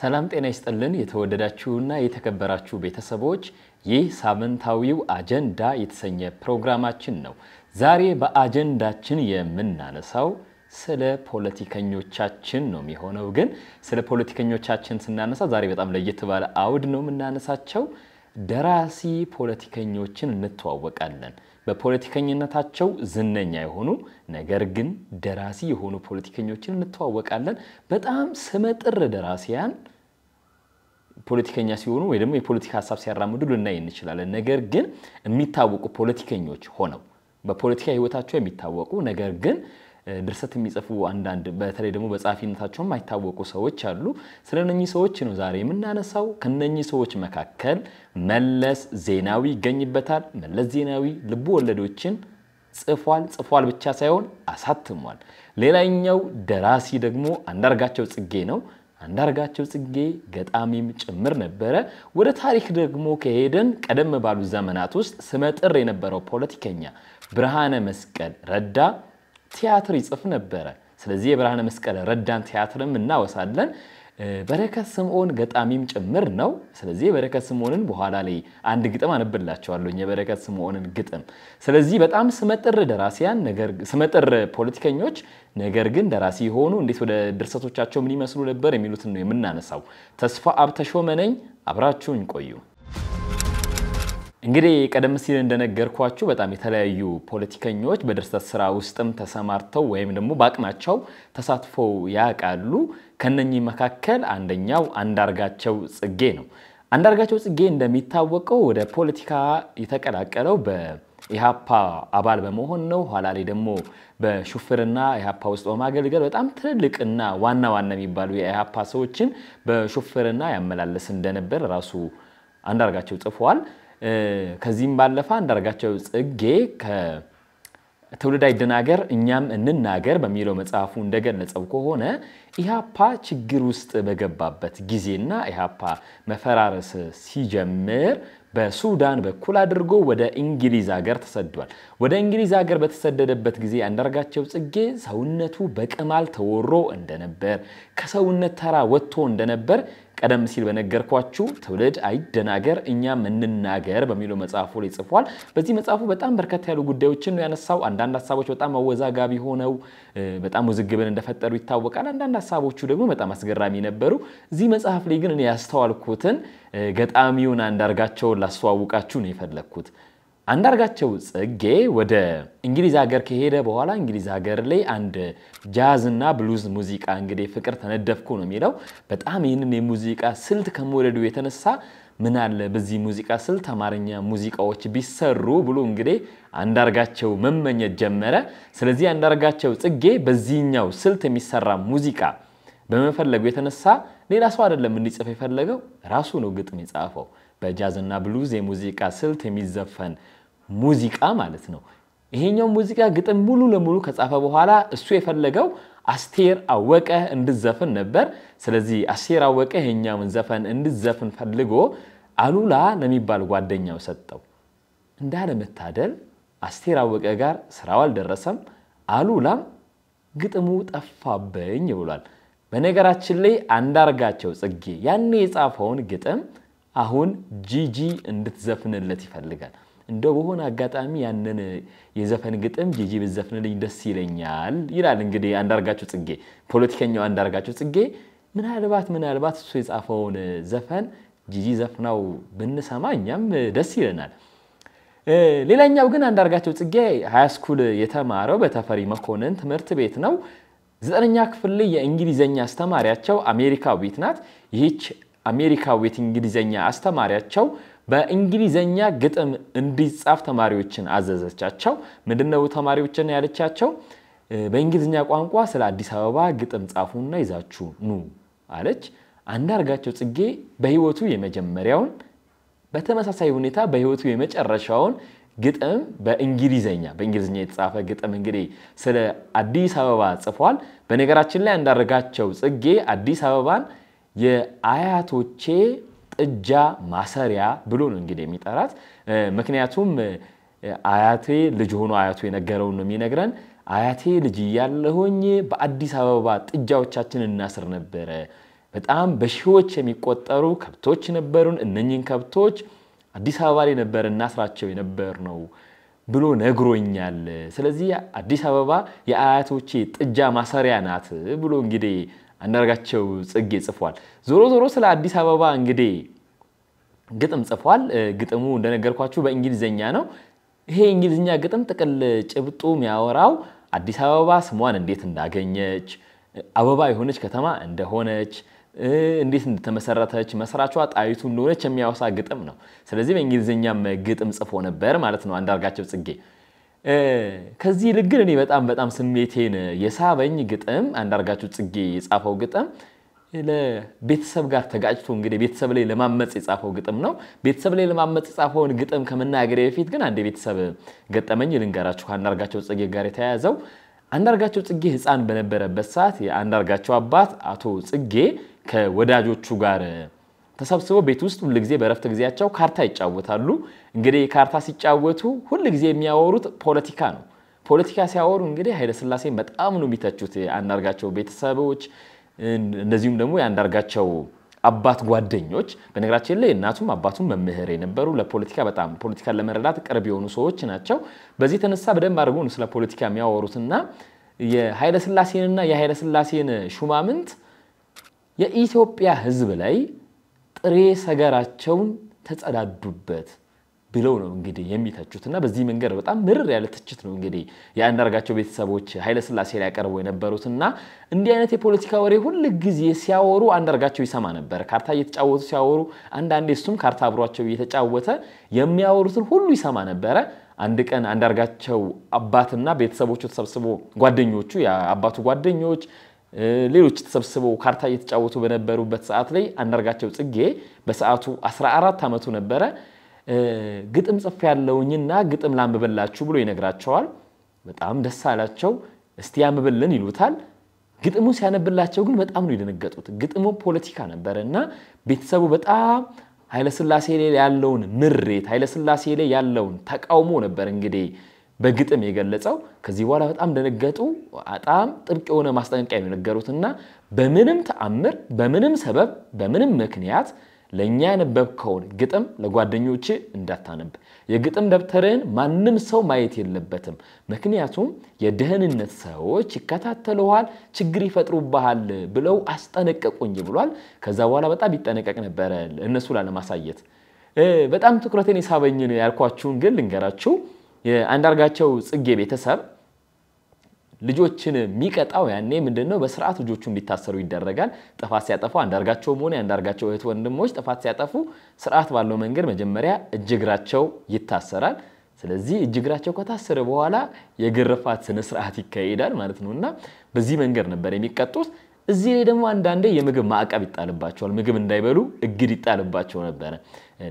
ሰላም ጤና ይስጥልን። የተወደዳችሁና የተከበራችሁ ቤተሰቦች ይህ ሳምንታዊው አጀንዳ የተሰኘ ፕሮግራማችን ነው። ዛሬ በአጀንዳችን የምናነሳው ስለ ፖለቲከኞቻችን ነው የሚሆነው። ግን ስለ ፖለቲከኞቻችን ስናነሳ ዛሬ በጣም ለየት ባለ አውድ ነው የምናነሳቸው። ደራሲ ፖለቲከኞችን እንተዋወቃለን። በፖለቲከኝነታቸው ዝነኛ የሆኑ ነገር ግን ደራሲ የሆኑ ፖለቲከኞችን እንተዋወቃለን። በጣም ስመጥር ደራሲያን ፖለቲከኛ ሲሆኑ ወይ ደግሞ የፖለቲካ ሀሳብ ሲያራምዱ ልናይ እንችላለን። ነገር ግን የሚታወቁ ፖለቲከኞች ሆነው በፖለቲካ ህይወታቸው የሚታወቁ ነገር ግን ድርሰት የሚጽፉ አንዳንድ በተለይ ደግሞ በጸሐፊነታቸው የማይታወቁ ሰዎች አሉ። ስለ እነኚህ ሰዎች ነው ዛሬ የምናነሳው። ከነኚህ ሰዎች መካከል መለስ ዜናዊ ይገኝበታል። መለስ ዜናዊ ልብ ወለዶችን ጽፏል። ጽፏል ብቻ ሳይሆን አሳትሟል። ሌላኛው ደራሲ ደግሞ አንዳርጋቸው ጽጌ ነው። አንዳርጋቸው ጽጌ ገጣሚም ጭምር ነበረ። ወደ ታሪክ ደግሞ ከሄደን ቀደም ባሉ ዘመናት ውስጥ ስመጥር የነበረው ፖለቲከኛ ብርሃነ መስቀል ረዳ ቲያትር ይጽፍ ነበረ። ስለዚህ የብርሃነ መስቀል ረዳን ቲያትርም እናወሳለን። በረከት ስምዖን ገጣሚም ጭምር ነው። ስለዚህ የበረከት ስምዖንን በኋላ ላይ አንድ ግጥም አነብላቸዋለሁ፣ የበረከት ስምዖንን ግጥም። ስለዚህ በጣም ስመጥር ደራሲያን ስመጥር ፖለቲከኞች፣ ነገር ግን ደራሲ የሆኑ እንዴት ወደ ድርሰቶቻቸው ምን ይመስሉ ነበር የሚሉትን ነው የምናነሳው። ተስፋ አብተሾመ ነኝ። አብራችሁኝ ቆዩ። እንግዲህ ቀደም ሲል እንደነገርኳችሁ በጣም የተለያዩ ፖለቲከኞች በድርሰት ስራ ውስጥም ተሰማርተው ወይም ደግሞ በአቅማቸው ተሳትፈው ያውቃሉ። ከነኚህ መካከል አንደኛው አንዳርጋቸው ጽጌ ነው። አንዳርጋቸው ጽጌ እንደሚታወቀው ወደ ፖለቲካ የተቀላቀለው በኢሃፓ አባል በመሆን ነው። ኋላ ላይ ደግሞ በሹፍርና ኢህአፓ ውስጥ በማገልገል በጣም ትልልቅና ዋና ዋና የሚባሉ የኢሃፓ ሰዎችን በሹፍርና ያመላለስ እንደነበር ራሱ አንዳርጋቸው ጽፏል። ከዚህም ባለፈ አንዳርጋቸው ጽጌ ከትውልድ አይደናገር እኛም እንናገር በሚለው መጽሐፉ እንደገለጸው ከሆነ ኢህአፓ ችግር ውስጥ በገባበት ጊዜና ኢህአፓ መፈራረስ ሲጀምር በሱዳን በኩል አድርጎ ወደ እንግሊዝ ሀገር ተሰዷል። ወደ እንግሊዝ ሀገር በተሰደደበት ጊዜ አንዳርጋቸው ጽጌ ሰውነቱ በቅማል ተወሮ እንደነበር ከሰውነት ተራ ወጥቶ እንደነበር ቀደም ሲል በነገርኳችሁ ትውልድ አይደናገር እኛም እንናገር በሚለው መጽሐፉ ላይ ጽፏል። በዚህ መጽሐፉ በጣም በርከት ያሉ ጉዳዮችን ነው ያነሳው። አንዳንድ ሀሳቦች በጣም አወዛጋቢ ሆነው በጣም ውዝግብን እንደፈጠሩ ይታወቃል። አንዳንድ ሀሳቦቹ ደግሞ በጣም አስገራሚ ነበሩ። እዚህ መጽሐፍ ላይ ግን እኔ ያስተዋልኩትን ገጣሚውን አንዳርጋቸውን ላስተዋውቃችሁ ነው የፈለግኩት። አንዳርጋቸው ጽጌ ወደ እንግሊዝ ሀገር ከሄደ በኋላ እንግሊዝ ሀገር ላይ አንድ ጃዝ እና ብሉዝ ሙዚቃ እንግዲህ ፍቅር ተነደፍኩ ነው የሚለው። በጣም ይህንን የሙዚቃ ስልት ከመወደዱ የተነሳ ምን አለ በዚህ ሙዚቃ ስልት አማርኛ ሙዚቃዎች ቢሰሩ ብሎ እንግዲህ አንዳርጋቸው መመኘት ጀመረ። ስለዚህ አንዳርጋቸው ጽጌ በዚህኛው ስልት የሚሰራ ሙዚቃ በመፈለጉ የተነሳ ሌላ ሰው አይደለም እንዲጽፍ የፈለገው ራሱ ነው ግጥም የጻፈው። በጃዝና ብሉዝ የሙዚቃ ስልት የሚዘፈን ሙዚቃ ማለት ነው። ይሄኛው ሙዚቃ ግጥም ሙሉ ለሙሉ ከጻፈ በኋላ እሱ የፈለገው አስቴር አወቀ እንድዘፍን ነበር። ስለዚህ አስቴር አወቀ ይሄኛውን ዘፈን እንድዘፍን ፈልጎ አሉላ ለሚባል ጓደኛው ሰጠው። እንዳለመታደል አስቴር አወቀ ጋር ስራው አልደረሰም። አሉላም ግጥሙ ጠፋብኝ ብሏል። በነገራችን ላይ አንዳርጋቸው ጽጌ ያኔ የጻፈውን ግጥም አሁን ጂጂ እንድትዘፍንለት ይፈልጋል። እንደው በሆነ አጋጣሚ ያንን የዘፈን ግጥም ጂጂ ብዘፍንልኝ ደስ ይለኛል ይላል። እንግዲህ አንዳርጋቸው ጽጌ፣ ፖለቲከኛው አንዳርጋቸው ጽጌ ምናልባት ምናልባት እሱ የጻፈውን ዘፈን ጂጂ ዘፍናው ብንሰማ እኛም ደስ ይለናል። ሌላኛው ግን አንዳርጋቸው ጽጌ ሃያስኩል የተማረው በተፈሪ መኮንን ትምህርት ቤት ነው። ዘጠነኛ ክፍል ላይ የእንግሊዘኛ አስተማሪያቸው አሜሪካዊት ናት። ይህች አሜሪካዊት እንግሊዘኛ አስተማሪያቸው በእንግሊዘኛ ግጥም እንዲጻፍ ተማሪዎችን አዘዘቻቸው። ምንድነው ተማሪዎችን ያለቻቸው? በእንግሊዝኛ ቋንቋ ስለ አዲስ አበባ ግጥም ጻፉና ይዛችሁ ኑ አለች። አንዳርጋቸው ጽጌ በህይወቱ የመጀመሪያውን በተመሳሳይ ሁኔታ በህይወቱ የመጨረሻውን ግጥም በእንግሊዘኛ በእንግሊዝኛ የተጻፈ ግጥም እንግዲህ ስለ አዲስ አበባ ጽፏል። በነገራችን ላይ አንዳርጋቸው ጽጌ አዲስ አበባን የአያቶቼ ጥጃ ማሰሪያ ብሎ ነው እንግዲህ የሚጠራት። ምክንያቱም አያቴ ልጅ ሆኖ አያቱ የነገረውን ነው የሚነግረን። አያቴ ልጅ እያለሁኝ በአዲስ አበባ ጥጃዎቻችን እናስር ነበረ። በጣም በሺዎች የሚቆጠሩ ከብቶች ነበሩን። እነኝን ከብቶች አዲስ አበባ ላይ ነበር እናስራቸው የነበር ነው ብሎ ነግሮኛል። ስለዚህ አዲስ አበባ የአያቶቼ ጥጃ ማሰሪያ ናት ብሎ እንግዲህ አንዳርጋቸው ጽጌ ጽፏል። ዞሮ ዞሮ ስለ አዲስ አበባ እንግዲህ ግጥም ጽፏል። ግጥሙ እንደነገርኳችሁ በእንግሊዝኛ ነው። ይሄ እንግሊዝኛ ግጥም ጥቅል ጭብጡ የሚያወራው አዲስ አበባ ስሟን እንዴት እንዳገኘች፣ አበባ የሆነች ከተማ እንደሆነች፣ እንዴት እንደተመሰረተች፣ መስራቿ ጣይቱ እንደሆነች የሚያወሳ ግጥም ነው። ስለዚህ በእንግሊዝኛም ግጥም ጽፎ ነበር ማለት ነው አንዳርጋቸው ጽጌ። ከዚህ ይልቅ ግን እኔ በጣም በጣም ስሜቴን የሳበኝ ግጥም አንዳርጋቸው ጽጌ የጻፈው ግጥም ለቤተሰብ ጋር ተጋጭቶ እንግዲህ ቤተሰብ ላይ ለማመፅ የጻፈው ግጥም ነው። ቤተሰብ ላይ ለማመፅ የጻፈውን ግጥም ከመናገሬ በፊት ግን አንድ የቤተሰብ ገጠመኝ ልንገራችሁ። ከአንዳርጋቸው ጽጌ ጋር የተያያዘው አንዳርጋቸው ጽጌ ሕፃን በነበረበት ሰዓት የአንዳርጋቸው አባት አቶ ጽጌ ከወዳጆቹ ጋር ተሰብስበው ቤት ውስጥ ሁልጊዜ በረፍተ ጊዜያቸው ካርታ ይጫወታሉ። እንግዲህ ካርታ ሲጫወቱ ሁል ጊዜ የሚያወሩት ፖለቲካ ነው። ፖለቲካ ሲያወሩ እንግዲህ ኃይለሥላሴን በጣም ነው የሚተቹት። የአንዳርጋቸው ቤተሰቦች እንደዚሁም ደግሞ የአንዳርጋቸው አባት ጓደኞች፣ በነገራችን ላይ እናቱም አባቱም መምህር የነበሩ ለፖለቲካ በጣም ፖለቲካን ለመረዳት ቅርብ የሆኑ ሰዎች ናቸው። በዚህ የተነሳ በደንብ አድርጎ ስለ ፖለቲካ የሚያወሩትና የኃይለሥላሴንና ስላሴን ሹማምንት የኢትዮጵያ ሕዝብ ላይ ጥሬ ሰገራቸውን ተጸዳዱበት ብለው ነው እንግዲህ የሚተቹት እና በዚህ መንገድ በጣም ምርር ያለ ትችት ነው እንግዲህ የአንዳርጋቸው ቤተሰቦች ኃይለስላሴ ላይ ያቀርቡ የነበሩት እና እንዲህ አይነት የፖለቲካ ወሬ ሁል ጊዜ ሲያወሩ አንዳርጋቸው ይሰማ ነበር። ካርታ እየተጫወቱ ሲያወሩ፣ አንዳንዴ እሱም ካርታ አብሯቸው እየተጫወተ የሚያወሩትን ሁሉ ይሰማ ነበረ። አንድ ቀን አንዳርጋቸው አባትና ቤተሰቦቹ ተሰብስቦ ጓደኞቹ የአባቱ ጓደኞች ሌሎች ተሰብስበው ካርታ እየተጫወቱ በነበሩበት ሰዓት ላይ አንዳርጋቸው ጽጌ በሰዓቱ 14 ዓመቱ ነበረ ግጥም ጽፍ ያለውኝና ግጥም ላንብበላችሁ ብሎ ይነግራቸዋል። በጣም ደስ አላቸው። እስቲ ያንብብልን ይሉታል። ግጥሙ ሲያነብላቸው ግን በጣም ነው የደነገጡት። ግጥሙ ፖለቲካ ነበረ እና ቤተሰቡ በጣም ኃይለስላሴ ላይ ያለውን ምሬት፣ ኃይለስላሴ ላይ ያለውን ተቃውሞ ነበር እንግዲህ በግጥም የገለጸው። ከዚህ በኋላ በጣም ደነገጡ። በጣም ጥብቅ የሆነ ማስጠንቀቂያ ነው የነገሩትና በምንም ተአምር፣ በምንም ሰበብ፣ በምንም ምክንያት ለእኛ ያነበብከውን ግጥም ለጓደኞች እንዳታነብ። የግጥም ደብተርህን ማንም ሰው ማየት የለበትም። ምክንያቱም የደህንነት ሰዎች ይከታተለዋል ችግር ይፈጥሩብሃል ብለው አስጠነቀቁኝ ብሏል። ከዛ በኋላ በጣም ይጠነቀቅ ነበረ እነሱ ላለማሳየት። በጣም ትኩረቴን የሳበኝን ያልኳችሁን ግን ልንገራችሁ። የአንዳርጋቸው ጽጌ ቤተሰብ ልጆችን የሚቀጣው ያኔ ምንድነው ነው? በስርዓት ልጆቹ እንዲታሰሩ ይደረጋል። ጥፋት ሲያጠፉ አንዳርጋቸውም ሆነ የአንዳርጋቸው እህት ወንድሞች ጥፋት ሲያጠፉ ስርዓት ባለው መንገድ መጀመሪያ እጅግራቸው ይታሰራል። ስለዚህ እጅግራቸው ከታሰረ በኋላ የግርፋት ስነ ስርዓት ይካሄዳል ማለት ነው እና በዚህ መንገድ ነበር የሚቀጡት። እዚህ ላይ ደግሞ አንዳንዴ የምግብ ማዕቀብ ይጣልባቸዋል። ምግብ እንዳይበሉ እግድ ይጣልባቸው ነበረ።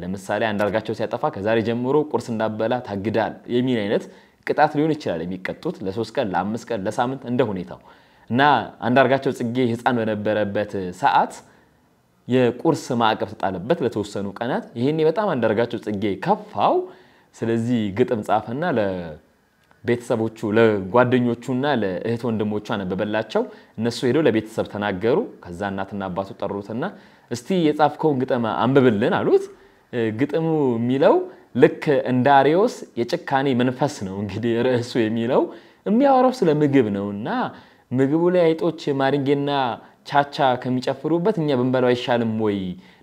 ለምሳሌ አንዳርጋቸው ሲያጠፋ ከዛሬ ጀምሮ ቁርስ እንዳበላ ታግዳል የሚል አይነት ቅጣት ሊሆን ይችላል የሚቀጡት ለሶስት ቀን፣ ለአምስት ቀን፣ ለሳምንት እንደ ሁኔታው እና አንዳርጋቸው ጽጌ ህፃን በነበረበት ሰዓት የቁርስ ማዕቀብ ተጣለበት ለተወሰኑ ቀናት። ይህኔ በጣም አንዳርጋቸው ጽጌ ከፋው። ስለዚህ ግጥም ጻፈና ለቤተሰቦቹ ለጓደኞቹና ለእህት ወንድሞቹ አነበበላቸው። እነሱ ሄደው ለቤተሰብ ተናገሩ። ከዛ እናትና አባቱ ጠሩትና እስቲ የጻፍከውን ግጥም አንብብልን አሉት። ግጥሙ የሚለው ልክ እንደ አሬዎስ የጭካኔ መንፈስ ነው እንግዲህ ርዕሱ የሚለው የሚያወራው ስለ ምግብ ነው እና ምግቡ ላይ አይጦች ማሪንጌና ቻቻ ከሚጨፍሩበት እኛ ብንበላው አይሻልም ወይ?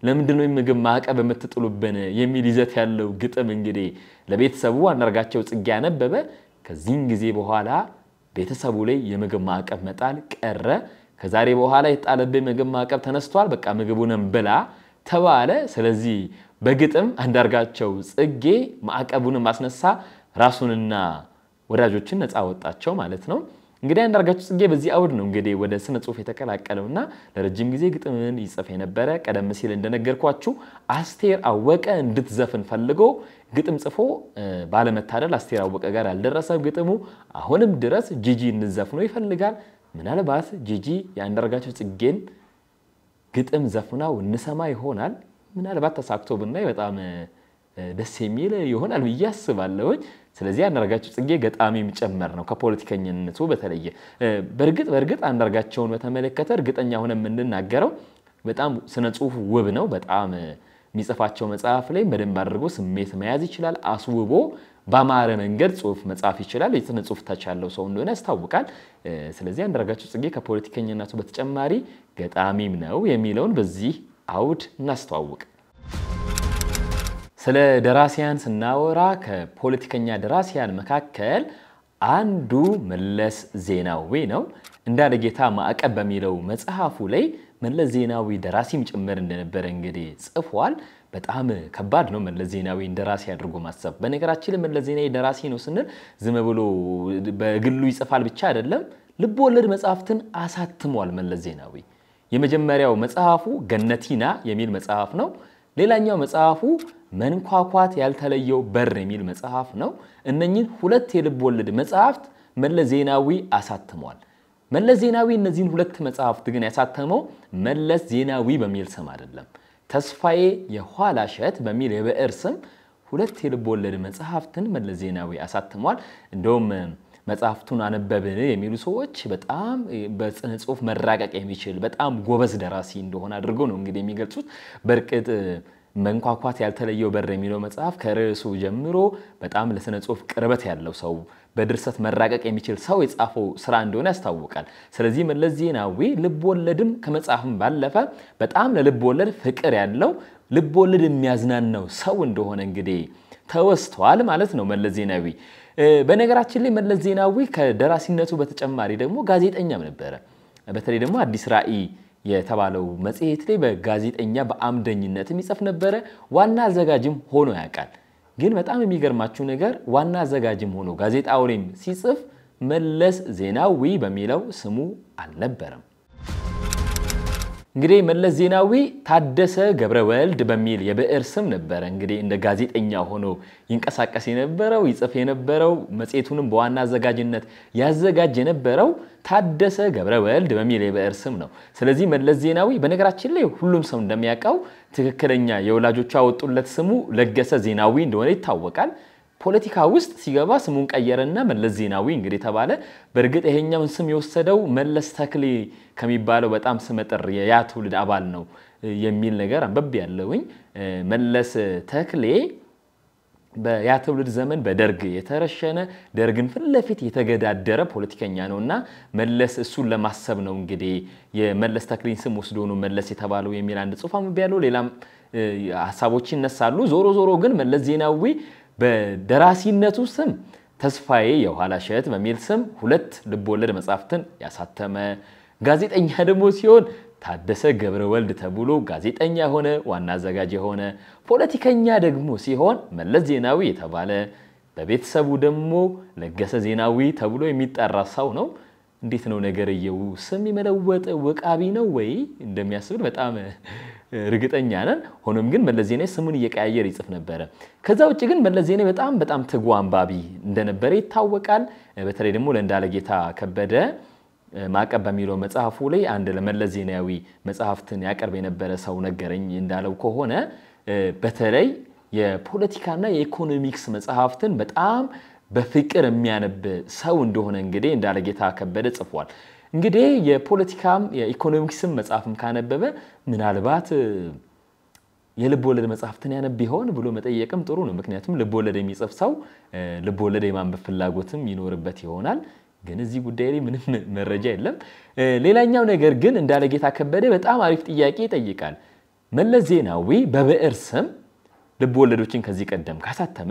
ለምንድን ነው ምግብ ማዕቀብ የምትጥሉብን? የሚል ይዘት ያለው ግጥም እንግዲህ ለቤተሰቡ አንዳርጋቸው ጽጌ ያነበበ። ከዚህን ጊዜ በኋላ ቤተሰቡ ላይ የምግብ ማዕቀብ መጣል ቀረ። ከዛሬ በኋላ የተጣለብን ምግብ ማዕቀብ ተነስቷል። በቃ ምግቡንም ብላ ተባለ። ስለዚህ በግጥም አንዳርጋቸው ጽጌ ማዕቀቡን ማስነሳ ራሱንና ወዳጆችን ነፃ ወጣቸው ማለት ነው። እንግዲህ አንዳርጋቸው ጽጌ በዚህ አውድ ነው እንግዲህ ወደ ስነ ጽሁፍ የተቀላቀለውና ለረጅም ጊዜ ግጥምን ይጽፍ የነበረ ቀደም ሲል እንደነገርኳችሁ አስቴር አወቀ እንድትዘፍን ፈልጎ ግጥም ጽፎ ባለመታደል አስቴር አወቀ ጋር ያልደረሰ ግጥሙ አሁንም ድረስ ጂጂ እንዘፍኖ ይፈልጋል። ምናልባት ጂጂ የአንዳርጋቸው ጽጌን ግጥም ዘፍናው እንሰማ ይሆናል። ምናልባት ተሳክቶ ብናይ በጣም ደስ የሚል ይሆናል ብዬ አስባለሁኝ። ስለዚህ አንዳርጋቸው ጽጌ ገጣሚም ጭምር ነው ከፖለቲከኝነቱ በተለየ። በእርግጥ በእርግጥ አንዳርጋቸውን በተመለከተ እርግጠኛ ሆነ የምንናገረው በጣም ስነ ጽሁፍ ውብ ነው። በጣም የሚጽፋቸው መጽሐፍ ላይ በደንብ አድርጎ ስሜት መያዝ ይችላል። አስውቦ በአማረ መንገድ ጽሁፍ መጻፍ ይችላል። የስነ ጽሁፍ ታች ያለው ሰው እንደሆነ ያስታውቃል። ስለዚህ አንዳርጋቸው ጽጌ ከፖለቲከኝነቱ በተጨማሪ ገጣሚም ነው የሚለውን በዚህ አውድ እናስተዋውቅ። ስለ ደራሲያን ስናወራ ከፖለቲከኛ ደራሲያን መካከል አንዱ መለስ ዜናዊ ነው። እንዳለ ጌታ ማዕቀብ በሚለው መጽሐፉ ላይ መለስ ዜናዊ ደራሲም ጭምር እንደነበረ እንግዲህ ጽፏል። በጣም ከባድ ነው መለስ ዜናዊ እንደራሴ አድርጎ ማሰብ። በነገራችን ላይ መለስ ዜናዊ ደራሲ ነው ስንል ዝም ብሎ በግሉ ይጽፋል ብቻ አይደለም። ልብ ወለድ መጽሐፍትን አሳትሟል መለስ ዜናዊ። የመጀመሪያው መጽሐፉ ገነቲና የሚል መጽሐፍ ነው። ሌላኛው መጽሐፉ መንኳኳት ያልተለየው በር የሚል መጽሐፍ ነው። እነኝን ሁለት የልብ ወለድ መጽሐፍት መለስ ዜናዊ አሳትሟል። መለስ ዜናዊ እነዚህን ሁለት መጽሐፍት ግን ያሳተመው መለስ ዜናዊ በሚል ስም አይደለም። ተስፋዬ የኋላ እሸት በሚል የብዕር ስም ሁለት የልብ ወለድ መጽሐፍትን መለስ ዜናዊ አሳትሟል። እንደውም መጽሐፍቱን አነበብን የሚሉ ሰዎች በጣም በጽነ ጽሁፍ መራቀቅ የሚችል በጣም ጎበዝ ደራሲ እንደሆነ አድርገው ነው እንግዲህ የሚገልጹት። በእርግጥ መንኳኳት ያልተለየው በር የሚለው መጽሐፍ ከርዕሱ ጀምሮ በጣም ለስነ ጽሁፍ ቅርበት ያለው ሰው በድርሰት መራቀቅ የሚችል ሰው የጻፈው ስራ እንደሆነ ያስታውቃል። ስለዚህ መለስ ዜናዊ ልብ ወለድም ከመጽሐፍም ባለፈ በጣም ለልብ ወለድ ፍቅር ያለው ልብ ወለድ የሚያዝናናው ሰው እንደሆነ እንግዲህ ተወስቷል ማለት ነው መለስ ዜናዊ። በነገራችን ላይ መለስ ዜናዊ ከደራሲነቱ በተጨማሪ ደግሞ ጋዜጠኛም ነበረ። በተለይ ደግሞ አዲስ ራዕይ የተባለው መጽሔት ላይ በጋዜጠኛ በአምደኝነትም ይጽፍ ነበረ። ዋና አዘጋጅም ሆኖ ያውቃል። ግን በጣም የሚገርማችሁ ነገር ዋና አዘጋጅም ሆኖ ላይም ሲጽፍ መለስ ዜናዊ በሚለው ስሙ አልነበረም። እንግዲህ መለስ ዜናዊ ታደሰ ገብረ ወልድ በሚል የብዕር ስም ነበረ እንግዲህ እንደ ጋዜጠኛ ሆኖ ይንቀሳቀስ የነበረው ይጽፍ የነበረው መጽሔቱንም በዋና አዘጋጅነት ያዘጋጅ የነበረው ታደሰ ገብረ ወልድ በሚል የብዕር ስም ነው። ስለዚህ መለስ ዜናዊ በነገራችን ላይ ሁሉም ሰው እንደሚያውቀው ትክክለኛ የወላጆቿ ወጡለት ስሙ ለገሰ ዜናዊ እንደሆነ ይታወቃል። ፖለቲካ ውስጥ ሲገባ ስሙን ቀየረና መለስ ዜናዊ እንግዲህ ተባለ። በእርግጥ ይሄኛውን ስም የወሰደው መለስ ተክሌ ከሚባለው በጣም ስመጥር የያ ትውልድ አባል ነው የሚል ነገር አንበብ ያለውኝ መለስ ተክሌ በያ ትውልድ ዘመን በደርግ የተረሸነ ደርግን ፊት ለፊት የተገዳደረ ፖለቲከኛ ነው እና መለስ እሱን ለማሰብ ነው እንግዲህ የመለስ ተክሌን ስም ወስዶ ነው መለስ የተባለው የሚል አንድ ጽሑፍ አንብቤያለሁ። ሌላም ሀሳቦች ይነሳሉ። ዞሮ ዞሮ ግን መለስ ዜናዊ በደራሲነቱ ስም ተስፋዬ የኋላ እሸት በሚል ስም ሁለት ልቦወለድ መጽሐፍትን ያሳተመ ጋዜጠኛ ደግሞ ሲሆን ታደሰ ገብረ ወልድ ተብሎ ጋዜጠኛ የሆነ ዋና አዘጋጅ የሆነ ፖለቲከኛ ደግሞ ሲሆን መለስ ዜናዊ የተባለ በቤተሰቡ ደግሞ ለገሰ ዜናዊ ተብሎ የሚጠራ ሰው ነው። እንዴት ነው ነገርየው? ስም የመለወጥ ወቃቢ ነው ወይ እንደሚያስብል በጣም እርግጠኛ ነን። ሆኖም ግን መለስ ዜናዊ ስሙን እየቀያየር ይጽፍ ነበረ። ከዛ ውጭ ግን መለስ ዜናዊ በጣም በጣም ትጉ አንባቢ እንደነበረ ይታወቃል። በተለይ ደግሞ ጌታ ከበደ ማቀብ በሚለው መጽሐፉ ላይ አንድ ለመለስ ዜናዊ መጽሐፍትን ያቀርብ የነበረ ሰው ነገረኝ እንዳለው ከሆነ በተለይ የፖለቲካና የኢኮኖሚክስ መጽሐፍትን በጣም በፍቅር የሚያነብ ሰው እንደሆነ እንግዲህ እንዳለጌታ ከበደ ጽፏል። እንግዲህ የፖለቲካም የኢኮኖሚክስም መጽሐፍም ካነበበ ምናልባት የልብ ወለድ መጽሐፍትን ያነብ ይሆን ብሎ መጠየቅም ጥሩ ነው። ምክንያቱም ልብ ወለድ የሚጽፍ ሰው ልብ ወለድ የማንበብ ፍላጎትም ይኖርበት ይሆናል። ግን እዚህ ጉዳይ ላይ ምንም መረጃ የለም። ሌላኛው ነገር ግን እንዳለጌታ ከበደ በጣም አሪፍ ጥያቄ ይጠይቃል። መለስ ዜናዊ በብዕር ስም ልብ ወለዶችን ከዚህ ቀደም ካሳተመ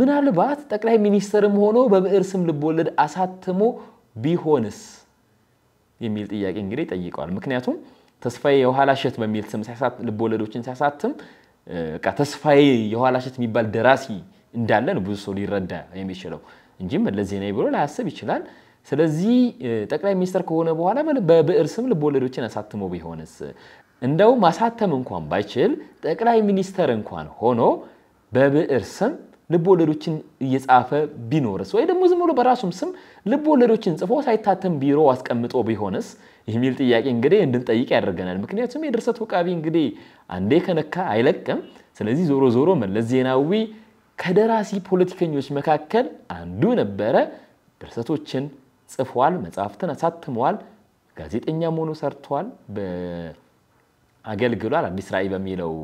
ምናልባት ጠቅላይ ሚኒስትርም ሆኖ በብዕር ስም ልቦለድ አሳትሞ ቢሆንስ የሚል ጥያቄ እንግዲህ ጠይቀዋል። ምክንያቱም ተስፋዬ የኋላሸት በሚል ስም ልቦለዶችን ሲያሳትም ተስፋዬ የኋላሸት የሚባል ደራሲ እንዳለ ብዙ ሰው ሊረዳ የሚችለው እንጂ መለስ ዜናዊ ብሎ ላያስብ ይችላል። ስለዚህ ጠቅላይ ሚኒስትር ከሆነ በኋላ በብዕር ስም ልቦለዶችን አሳትሞ ቢሆንስ? እንደውም ማሳተም እንኳን ባይችል ጠቅላይ ሚኒስተር እንኳን ሆኖ በብዕር ስም ልብ ወለዶችን እየጻፈ ቢኖርስ ወይ ደግሞ ዝም ብሎ በራሱም ስም ልብ ወለዶችን ጽፎ ሳይታተም ቢሮ አስቀምጦ ቢሆንስ የሚል ጥያቄ እንግዲህ እንድንጠይቅ ያደርገናል። ምክንያቱም የድርሰት ወቃቢ እንግዲህ አንዴ ከነካ አይለቅም። ስለዚህ ዞሮ ዞሮ መለስ ዜናዊ ከደራሲ ፖለቲከኞች መካከል አንዱ ነበረ። ድርሰቶችን ጽፏል፣ መጽሐፍትን አሳትሟል፣ ጋዜጠኛ መሆኑ ሰርቷል፣ አገልግሏል። አዲስ ራዕይ በሚለው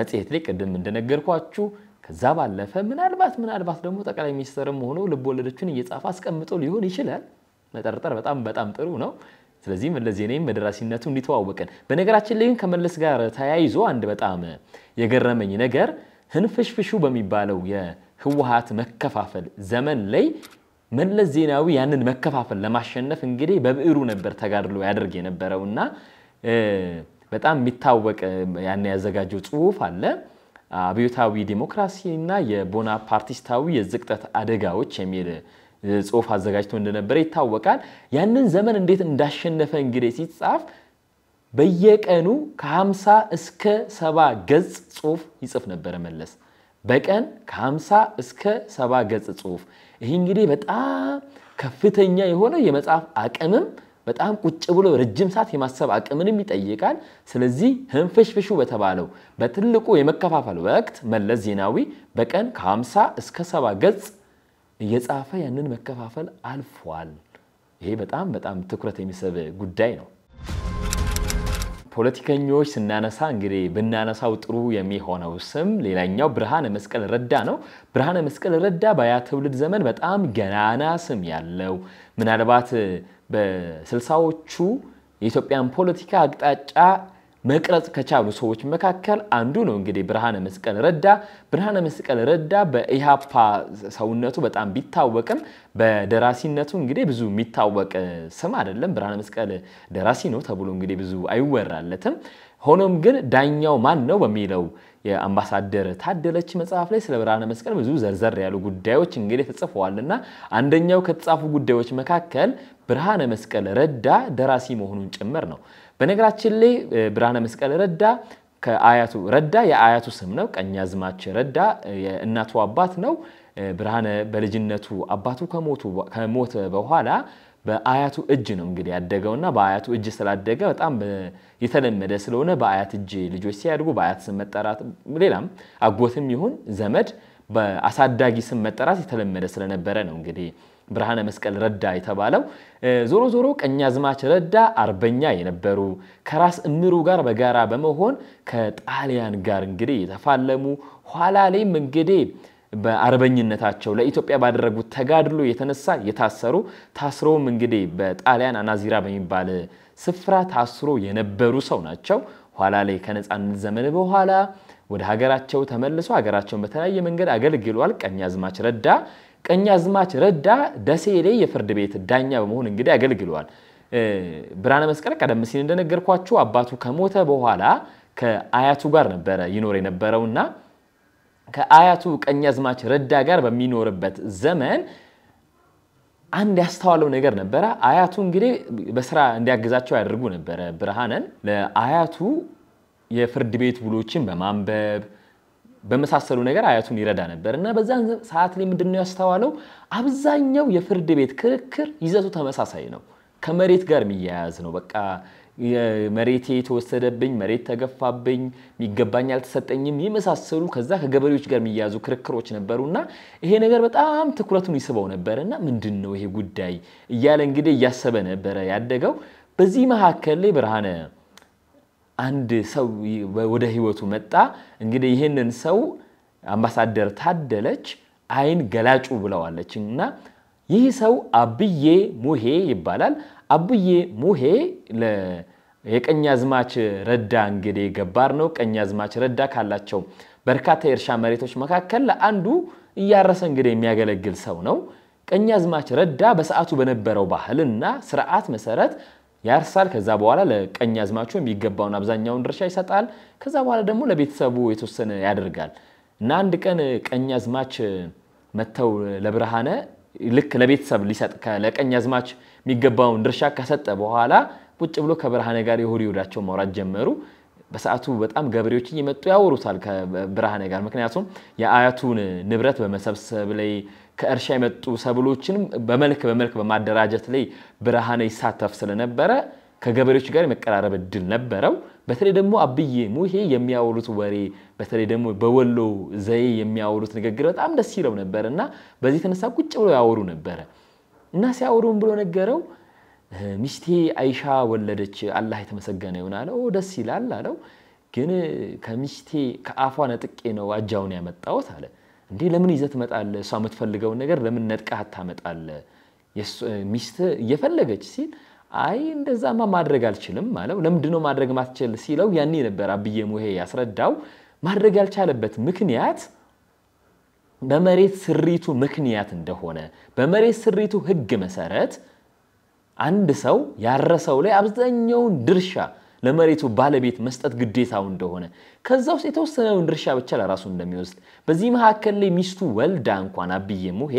መጽሔት ላይ ቅድም እንደነገርኳችሁ ከዛ ባለፈ ምናልባት ምናልባት ደግሞ ጠቅላይ ሚኒስትርም ሆኖ ልቦለዶችን እየጻፈ አስቀምጦ ሊሆን ይችላል። መጠርጠር በጣም በጣም ጥሩ ነው። ስለዚህ መለስ ዜናዊም በደራሲነቱ እንዲተዋወቀን። በነገራችን ላይ ግን ከመለስ ጋር ተያይዞ አንድ በጣም የገረመኝ ነገር ህንፍሽፍሹ በሚባለው የህወሀት መከፋፈል ዘመን ላይ መለስ ዜናዊ ያንን መከፋፈል ለማሸነፍ እንግዲህ በብዕሩ ነበር ተጋድሎ ያደርግ የነበረው እና በጣም የሚታወቅ ያን ያዘጋጀው ጽሁፍ አለ አብዮታዊ ዲሞክራሲና የቦናፓርቲስታዊ የዝቅጠት አደጋዎች የሚል ጽሁፍ አዘጋጅቶ እንደነበረ ይታወቃል። ያንን ዘመን እንዴት እንዳሸነፈ እንግዲህ ሲጻፍ በየቀኑ ከ50 እስከ ሰባ ገጽ ጽሁፍ ይጽፍ ነበረ መለስ። በቀን ከ50 እስከ ሰባ ገጽ ጽሁፍ። ይህ እንግዲህ በጣም ከፍተኛ የሆነ የመጽሐፍ አቅምም በጣም ቁጭ ብሎ ረጅም ሰዓት የማሰብ አቅምንም ይጠይቃል። ስለዚህ ህንፍሽፍሹ በተባለው በትልቁ የመከፋፈል ወቅት መለስ ዜናዊ በቀን ከ50 እስከ 70 ገጽ እየጻፈ ያንን መከፋፈል አልፏል። ይሄ በጣም በጣም ትኩረት የሚስብ ጉዳይ ነው። ፖለቲከኞች ስናነሳ እንግዲህ ብናነሳው ጥሩ የሚሆነው ስም ሌላኛው ብርሃነ መስቀል ረዳ ነው። ብርሃነ መስቀል ረዳ በአያ ትውልድ ዘመን በጣም ገናና ስም ያለው ምናልባት በስልሳዎቹ የኢትዮጵያን ፖለቲካ አቅጣጫ መቅረጽ ከቻሉ ሰዎች መካከል አንዱ ነው። እንግዲህ ብርሃነ መስቀል ረዳ ብርሃነ መስቀል ረዳ በኢሃፓ ሰውነቱ በጣም ቢታወቅም በደራሲነቱ እንግዲህ ብዙ የሚታወቅ ስም አይደለም። ብርሃነ መስቀል ደራሲ ነው ተብሎ እንግዲህ ብዙ አይወራለትም። ሆኖም ግን ዳኛው ማን ነው በሚለው የአምባሳደር ታደለች መጽሐፍ ላይ ስለ ብርሃነ መስቀል ብዙ ዘርዘር ያሉ ጉዳዮች እንግዲህ ተጽፈዋል አንደኛው ከተጻፉ ጉዳዮች መካከል ብርሃነ መስቀል ረዳ ደራሲ መሆኑን ጭምር ነው። በነገራችን ላይ ብርሃነ መስቀል ረዳ ከአያቱ ረዳ የአያቱ ስም ነው። ቀኛዝማች ረዳ የእናቱ አባት ነው። ብርሃነ በልጅነቱ አባቱ ከሞተ በኋላ በአያቱ እጅ ነው እንግዲህ ያደገውና በአያቱ እጅ ስላደገ በጣም የተለመደ ስለሆነ በአያት እጅ ልጆች ሲያድጉ በአያት ስም መጠራት፣ ሌላም አጎትም ይሁን ዘመድ በአሳዳጊ ስም መጠራት የተለመደ ስለነበረ ነው እንግዲህ ብርሃነ መስቀል ረዳ የተባለው። ዞሮ ዞሮ ቀኛዝማች ረዳ አርበኛ የነበሩ ከራስ እምሩ ጋር በጋራ በመሆን ከጣሊያን ጋር እንግዲህ የተፋለሙ ኋላ ላይም እንግዲህ በአርበኝነታቸው ለኢትዮጵያ ባደረጉት ተጋድሎ የተነሳ የታሰሩ ታስረውም እንግዲህ በጣሊያን አናዚራ በሚባል ስፍራ ታስሮ የነበሩ ሰው ናቸው። ኋላ ላይ ከነፃነት ዘመን በኋላ ወደ ሀገራቸው ተመልሶ ሀገራቸውን በተለያየ መንገድ አገልግሏል። ቀኛዝማች ረዳ ቀኛዝማች ረዳ ደሴ ላይ የፍርድ ቤት ዳኛ በመሆን እንግዲህ አገልግሏል። ብርሃነ መስቀል ቀደም ሲል እንደነገርኳችሁ አባቱ ከሞተ በኋላ ከአያቱ ጋር ነበረ ይኖር የነበረውና ከአያቱ ቀኛዝማች ረዳ ጋር በሚኖርበት ዘመን አንድ ያስተዋለው ነገር ነበረ። አያቱ እንግዲህ በስራ እንዲያግዛቸው ያደርጉ ነበረ። ብርሃንን ለአያቱ የፍርድ ቤት ውሎችን በማንበብ በመሳሰሉ ነገር አያቱን ይረዳ ነበር እና በዛን ሰዓት ላይ ምንድን ነው ያስተዋለው? አብዛኛው የፍርድ ቤት ክርክር ይዘቱ ተመሳሳይ ነው። ከመሬት ጋር የሚያያዝ ነው። በቃ መሬቴ የተወሰደብኝ፣ መሬት ተገፋብኝ፣ የሚገባኝ አልተሰጠኝም የመሳሰሉ ከዛ ከገበሬዎች ጋር የሚያያዙ ክርክሮች ነበሩ እና ይሄ ነገር በጣም ትኩረቱን ይስበው ነበር እና ምንድን ነው ይሄ ጉዳይ እያለ እንግዲህ እያሰበ ነበረ ያደገው። በዚህ መካከል ላይ ብርሃነ አንድ ሰው ወደ ህይወቱ መጣ። እንግዲህ ይህንን ሰው አምባሳደር ታደለች አይን ገላጩ ብለዋለች እና ይህ ሰው አብዬ ሙሄ ይባላል። አቡዬ ሙሄ አዝማች ረዳ እንግዲህ ገባር ነው። አዝማች ረዳ ካላቸው በርካታ የእርሻ መሬቶች መካከል ለአንዱ እያረሰ እንግዲህ የሚያገለግል ሰው ነው። አዝማች ረዳ በሰዓቱ በነበረው ባህልና ስርዓት መሰረት ያርሳል። ከዛ በኋላ አዝማቹ የሚገባውን አብዛኛውን ድርሻ ይሰጣል። ከዛ በኋላ ደግሞ ለቤተሰቡ የተወሰነ ያደርጋል እና አንድ ቀን አዝማች መጥተው ለብርሃነ ልክ ለቤተሰብ ሊሰጥ ለቀኝ አዝማች የሚገባውን ድርሻ ከሰጠ በኋላ ቁጭ ብሎ ከብርሃነ ጋር የሆድ ይሁዳቸው ማውራት ጀመሩ። በሰዓቱ በጣም ገበሬዎች እየመጡ ያወሩታል ከብርሃነ ጋር። ምክንያቱም የአያቱን ንብረት በመሰብሰብ ላይ ከእርሻ የመጡ ሰብሎችን በመልክ በመልክ በማደራጀት ላይ ብርሃነ ይሳተፍ ስለነበረ ከገበሬዎች ጋር የመቀራረብ እድል ነበረው። በተለይ ደግሞ አብዬ ሙሄ የሚያወሩት ወሬ በተለይ ደግሞ በወሎ ዘዬ የሚያወሩት ንግግር በጣም ደስ ይለው ነበር እና በዚህ የተነሳ ቁጭ ብሎ ያወሩ ነበረ እና ሲያወሩም ብሎ ነገረው። ሚስቴ አይሻ ወለደች፣ አላህ የተመሰገነ ይሁን አለው ደስ ይላል አለው። ግን ከሚስቴ ከአፏ ነጥቄ ነው አጃውን ያመጣሁት አለ። እንዴ ለምን ይዘህ ትመጣለህ? እሷ የምትፈልገውን ነገር ለምን ነጥቃህ ታመጣለህ? ሚስት እየፈለገች ሲል አይ እንደዛማ ማድረግ አልችልም አለው። ለምንድነው ማድረግ ማትችል ሲለው ያኔ ነበር አብየ ሙሄ ያስረዳው ማድረግ ያልቻለበት ምክንያት በመሬት ስሪቱ ምክንያት እንደሆነ በመሬት ስሪቱ ህግ መሰረት አንድ ሰው ያረሰው ላይ አብዛኛውን ድርሻ ለመሬቱ ባለቤት መስጠት ግዴታው እንደሆነ ከዛ ውስጥ የተወሰነውን ድርሻ ብቻ ለራሱ እንደሚወስድ በዚህ መካከል ላይ ሚስቱ ወልዳ እንኳን አብዬ ሙሄ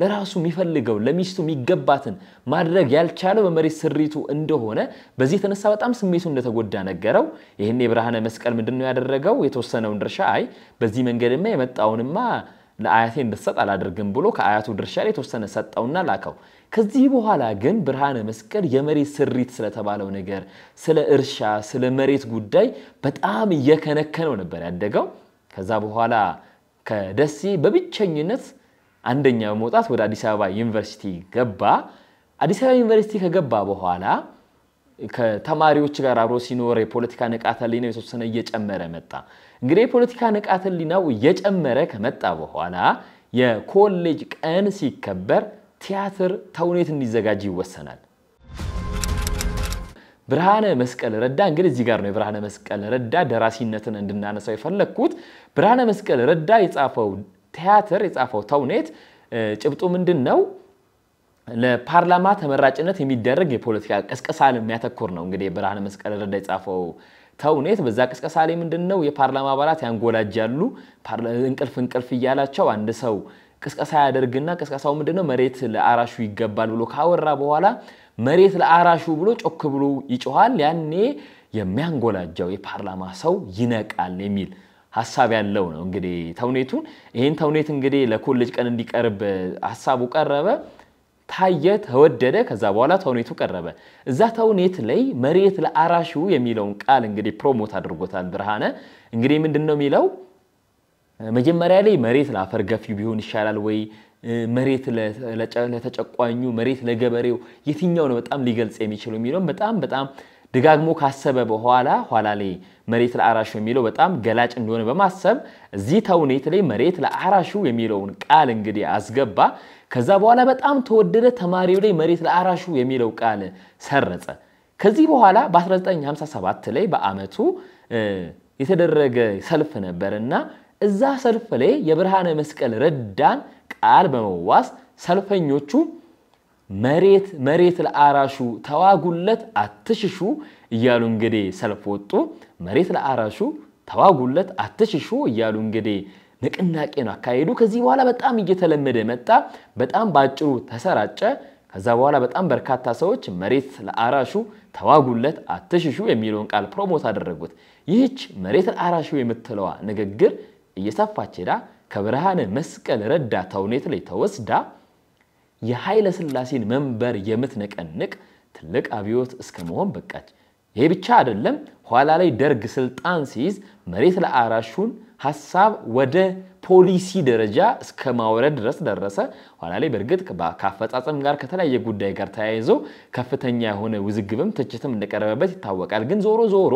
ለራሱ የሚፈልገው ለሚስቱ የሚገባትን ማድረግ ያልቻለው በመሬት ስሪቱ እንደሆነ በዚህ የተነሳ በጣም ስሜቱ እንደተጎዳ ነገረው። ይህን የብርሃነ መስቀል ምንድን ነው ያደረገው? የተወሰነውን ድርሻ አይ በዚህ መንገድማ የመጣውንማ ለአያቴ እንድትሰጥ አላደርግም ብሎ ከአያቱ ድርሻ ላይ የተወሰነ ሰጠውና ላከው። ከዚህ በኋላ ግን ብርሃነ መስቀል የመሬት ስሪት ስለተባለው ነገር፣ ስለ እርሻ፣ ስለ መሬት ጉዳይ በጣም እየከነከነው ነበር ያደገው። ከዛ በኋላ ከደሴ በብቸኝነት አንደኛ በመውጣት ወደ አዲስ አበባ ዩኒቨርሲቲ ገባ። አዲስ አበባ ዩኒቨርሲቲ ከገባ በኋላ ከተማሪዎች ጋር አብሮ ሲኖር የፖለቲካ ንቃተ ህሊናው የተወሰነ እየጨመረ መጣ። እንግዲህ የፖለቲካ ንቃተ ህሊናው እየጨመረ ከመጣ በኋላ የኮሌጅ ቀን ሲከበር ቲያትር ተውኔት እንዲዘጋጅ ይወሰናል። ብርሃነ መስቀል ረዳ እንግዲህ እዚህ ጋር ነው የብርሃነ መስቀል ረዳ ደራሲነትን እንድናነሳው የፈለግኩት። ብርሃነ መስቀል ረዳ የጻፈው ቲያትር የጻፈው ተውኔት ጭብጡ ምንድን ነው? ለፓርላማ ተመራጭነት የሚደረግ የፖለቲካ ቅስቀሳ የሚያተኩር ነው። እንግዲህ ብርሃነ መስቀል ረዳ የጻፈው ተውኔት በዛ ቅስቀሳ ላይ ምንድን ነው የፓርላማ አባላት ያንጎላጃሉ። እንቅልፍ እንቅልፍ እያላቸው አንድ ሰው ቅስቀሳ ያደርግና ቅስቀሳው ምንድነው መሬት ለአራሹ ይገባል ብሎ ካወራ በኋላ መሬት ለአራሹ ብሎ ጮክ ብሎ ይጮኋል። ያኔ የሚያንጎላጃው የፓርላማ ሰው ይነቃል የሚል ሀሳብ ያለው ነው። እንግዲህ ተውኔቱን ይህን ተውኔት እንግዲህ ለኮሌጅ ቀን እንዲቀርብ ሀሳቡ ቀረበ፣ ታየ፣ ተወደደ። ከዛ በኋላ ተውኔቱ ቀረበ። እዛ ተውኔት ላይ መሬት ለአራሹ የሚለውን ቃል እንግዲህ ፕሮሞት አድርጎታል ብርሃነ። እንግዲህ ምንድን ነው የሚለው? መጀመሪያ ላይ መሬት ለአፈር ገፊው ቢሆን ይሻላል ወይ መሬት ለተጨቋኙ፣ መሬት ለገበሬው የትኛው ነው በጣም ሊገልጽ የሚችለው የሚለውን በጣም በጣም ደጋግሞ ካሰበ በኋላ ኋላ ላይ መሬት ለአራሹ የሚለው በጣም ገላጭ እንደሆነ በማሰብ እዚህ ተውኔት ላይ መሬት ለአራሹ የሚለውን ቃል እንግዲህ አስገባ። ከዛ በኋላ በጣም ተወደደ። ተማሪው ላይ መሬት ለአራሹ የሚለው ቃል ሰረጸ። ከዚህ በኋላ በ1957 ላይ በአመቱ የተደረገ ሰልፍ ነበር እና እዛ ሰልፍ ላይ የብርሃነ መስቀል ረዳን ቃል በመዋስ ሰልፈኞቹ መሬት መሬት ለአራሹ ተዋጉለት አትሽሹ እያሉ እንግዲህ ሰልፍ ወጡ። መሬት ለአራሹ ተዋጉለት አትሽሹ እያሉ እንግዲህ ንቅናቄ ነው አካሄዱ። ከዚህ በኋላ በጣም እየተለመደ መጣ። በጣም በአጭሩ ተሰራጨ። ከዛ በኋላ በጣም በርካታ ሰዎች መሬት ለአራሹ ተዋጉለት አትሽሹ የሚለውን ቃል ፕሮሞት አደረጉት። ይህች መሬት ለአራሹ የምትለዋ ንግግር እየሰፋች ሄዳ ከብርሃነ መስቀል ረዳ ተውኔት ላይ ተወስዳ የኃይለ ሥላሴን መንበር የምትነቀንቅ ትልቅ አብዮት እስከ መሆን በቃች። ይሄ ብቻ አይደለም። ኋላ ላይ ደርግ ስልጣን ሲይዝ መሬት ለአራሹን ሀሳብ ወደ ፖሊሲ ደረጃ እስከ ማውረድ ድረስ ደረሰ። ኋላ ላይ በእርግጥ ከአፈጻጸም ጋር ከተለያየ ጉዳይ ጋር ተያይዞ ከፍተኛ የሆነ ውዝግብም ትችትም እንደቀረበበት ይታወቃል። ግን ዞሮ ዞሮ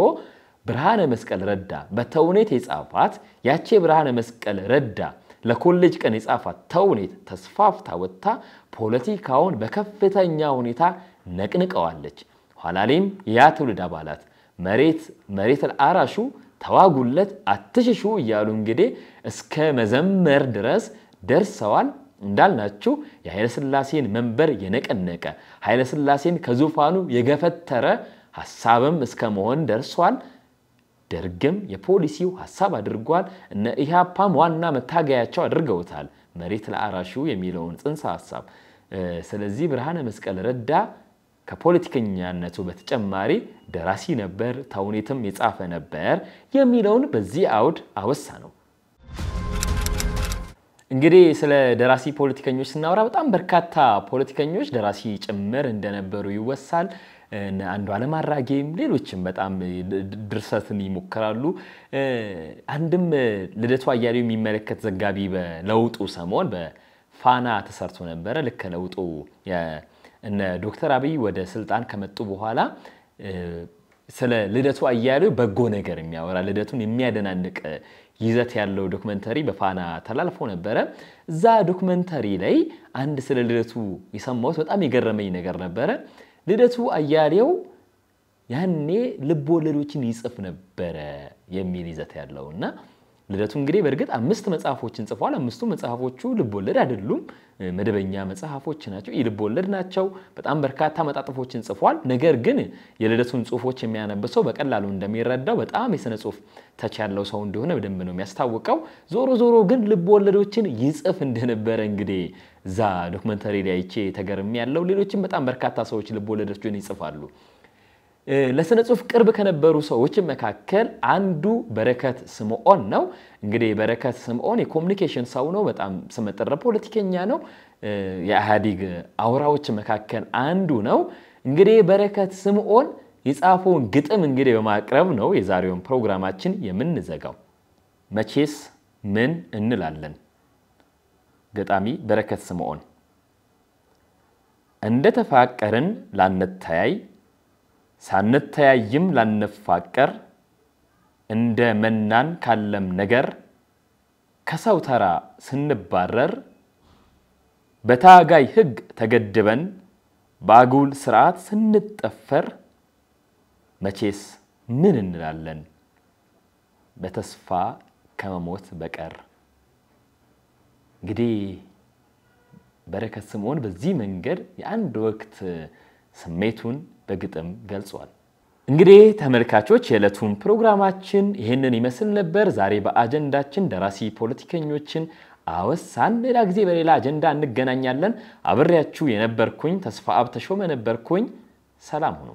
ብርሃነ መስቀል ረዳ በተውኔት የጻፋት ያቼ ብርሃነ መስቀል ረዳ ለኮሌጅ ቀን የጻፋት ተውኔት ተስፋፍታ ወጥታ ፖለቲካውን በከፍተኛ ሁኔታ ነቅንቀዋለች። ኋላ ላይም ያ ትውልድ አባላት መሬት መሬት አራሹ ተዋጉለት፣ አትሽሹ እያሉ እንግዲህ እስከ መዘመር ድረስ ደርሰዋል። እንዳልናችሁ የኃይለሥላሴን መንበር የነቀነቀ ኃይለሥላሴን ከዙፋኑ የገፈተረ ሀሳብም እስከ መሆን ደርሷል። ደርግም የፖሊሲው ሀሳብ አድርጓል። እነ ኢህአፓም ዋና መታገያቸው አድርገውታል መሬት ለአራሹ የሚለውን ጽንሰ ሀሳብ። ስለዚህ ብርሃነ መስቀል ረዳ ከፖለቲከኛነቱ በተጨማሪ ደራሲ ነበር፣ ተውኔትም የጻፈ ነበር የሚለውን በዚህ አውድ አወሳ ነው። እንግዲህ ስለ ደራሲ ፖለቲከኞች ስናወራ በጣም በርካታ ፖለቲከኞች ደራሲ ጭምር እንደነበሩ ይወሳል። አንዱ አለም አራጌም ሌሎችም በጣም ድርሰትን ይሞክራሉ። አንድም ልደቱ አያሌው የሚመለከት ዘጋቢ በለውጡ ሰሞን በፋና ተሰርቶ ነበረ። ልክ ለውጡ እነ ዶክተር አብይ ወደ ስልጣን ከመጡ በኋላ ስለ ልደቱ አያሌው በጎ ነገር የሚያወራ ልደቱን የሚያደናንቅ ይዘት ያለው ዶክመንተሪ በፋና ተላልፎ ነበረ። እዛ ዶክመንተሪ ላይ አንድ ስለ ልደቱ የሰማሁት በጣም የገረመኝ ነገር ነበረ። ልደቱ አያሌው ያኔ ልብ ወለዶችን ይጽፍ ነበረ የሚል ይዘት ያለው እና ልደቱ እንግዲህ በእርግጥ አምስት መጽሐፎችን ጽፏል። አምስቱ መጽሐፎቹ ልብ ወለድ አይደሉም፣ መደበኛ መጽሐፎች ናቸው፣ ወለድ ናቸው። በጣም በርካታ መጣጥፎችን ጽፏል። ነገር ግን የልደቱን ጽሁፎች የሚያነብሰው በቀላሉ እንደሚረዳው በጣም የሥነ ጽሁፍ ተች ያለው ሰው እንደሆነ በደንብ ነው የሚያስታውቀው። ዞሮ ዞሮ ግን ልብ ወለዶችን ይጽፍ እንደነበረ እንግዲህ እዛ ዶክመንተሪ ላይ አይቼ ተገርም ያለው ሌሎችም በጣም በርካታ ሰዎች ልቦለዶችን ይጽፋሉ። ለስነ ጽሁፍ ቅርብ ከነበሩ ሰዎች መካከል አንዱ በረከት ስምዖን ነው። እንግዲህ በረከት ስምዖን የኮሚኒኬሽን ሰው ነው። በጣም ስመጥር ፖለቲከኛ ነው። የኢህአዴግ አውራዎች መካከል አንዱ ነው። እንግዲህ በረከት ስምዖን የጻፈውን ግጥም እንግዲህ በማቅረብ ነው የዛሬውን ፕሮግራማችን የምንዘጋው። መቼስ ምን እንላለን ገጣሚ በረከት ስምዖን እንደ ተፋቀርን ላንተያይ ሳንተያይም ላንፋቀር እንደ መናን ካለም ነገር ከሰው ተራ ስንባረር በታጋይ ሕግ ተገድበን በአጉል ስርዓት ስንጠፈር መቼስ ምን እንላለን በተስፋ ከመሞት በቀር እንግዲህ በረከት ስምዖን በዚህ መንገድ የአንድ ወቅት ስሜቱን በግጥም ገልጿል። እንግዲህ ተመልካቾች የዕለቱን ፕሮግራማችን ይህንን ይመስል ነበር። ዛሬ በአጀንዳችን ደራሲ ፖለቲከኞችን አወሳን። ሌላ ጊዜ በሌላ አጀንዳ እንገናኛለን። አብሬያችሁ የነበርኩኝ ተስፋ አብ ተሾመ ነበርኩኝ። ሰላም ሁኑ።